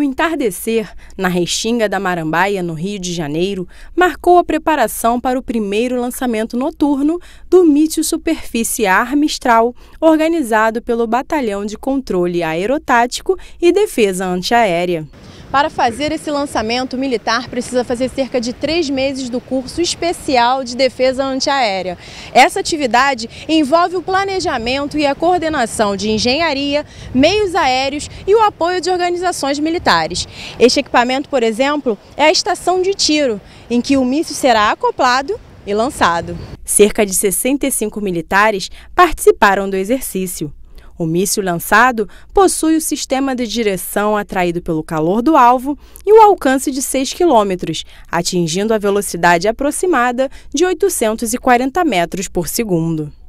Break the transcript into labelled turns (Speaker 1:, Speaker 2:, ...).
Speaker 1: O entardecer, na Restinga da Marambaia, no Rio de Janeiro, marcou a preparação para o primeiro lançamento noturno do mítico Superfície armistral, organizado pelo Batalhão de Controle Aerotático e Defesa Antiaérea. Para fazer esse lançamento, o militar precisa fazer cerca de três meses do curso especial de defesa antiaérea. Essa atividade envolve o planejamento e a coordenação de engenharia, meios aéreos e o apoio de organizações militares. Este equipamento, por exemplo, é a estação de tiro, em que o míssil será acoplado e lançado. Cerca de 65 militares participaram do exercício. O míssil lançado possui o sistema de direção atraído pelo calor do alvo e o alcance de 6 km, atingindo a velocidade aproximada de 840 metros por segundo.